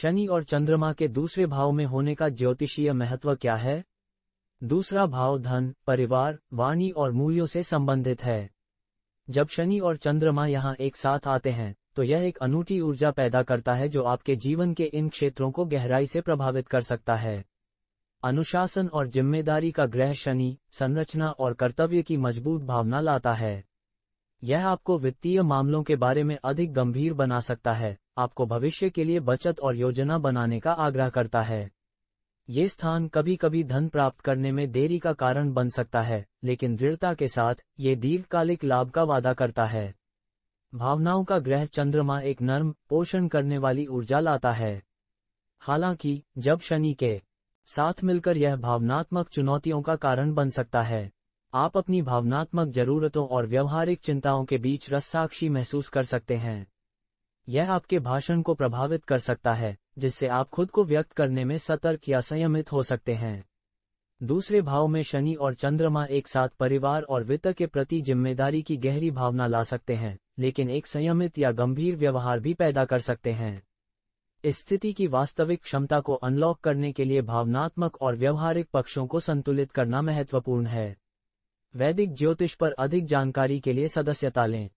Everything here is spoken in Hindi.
शनि और चंद्रमा के दूसरे भाव में होने का ज्योतिषीय महत्व क्या है दूसरा भाव धन परिवार वाणी और मूल्यों से संबंधित है जब शनि और चंद्रमा यहाँ एक साथ आते हैं तो यह एक अनूठी ऊर्जा पैदा करता है जो आपके जीवन के इन क्षेत्रों को गहराई से प्रभावित कर सकता है अनुशासन और जिम्मेदारी का ग्रह शनि संरचना और कर्तव्य की मजबूत भावना लाता है यह आपको वित्तीय मामलों के बारे में अधिक गंभीर बना सकता है आपको भविष्य के लिए बचत और योजना बनाने का आग्रह करता है ये स्थान कभी कभी धन प्राप्त करने में देरी का कारण बन सकता है लेकिन दृढ़ता के साथ ये दीर्घकालिक लाभ का वादा करता है भावनाओं का ग्रह चंद्रमा एक नर्म पोषण करने वाली ऊर्जा लाता है हालांकि जब शनि के साथ मिलकर यह भावनात्मक चुनौतियों का कारण बन सकता है आप अपनी भावनात्मक जरूरतों और व्यवहारिक चिंताओं के बीच रस्साक्षी महसूस कर सकते हैं यह आपके भाषण को प्रभावित कर सकता है जिससे आप खुद को व्यक्त करने में सतर्क या संयमित हो सकते हैं दूसरे भाव में शनि और चंद्रमा एक साथ परिवार और वित्त के प्रति जिम्मेदारी की गहरी भावना ला सकते हैं लेकिन एक संयमित या गंभीर व्यवहार भी पैदा कर सकते हैं स्थिति की वास्तविक क्षमता को अनलॉक करने के लिए भावनात्मक और व्यवहारिक पक्षों को संतुलित करना महत्वपूर्ण है वैदिक ज्योतिष पर अधिक जानकारी के लिए सदस्यता लें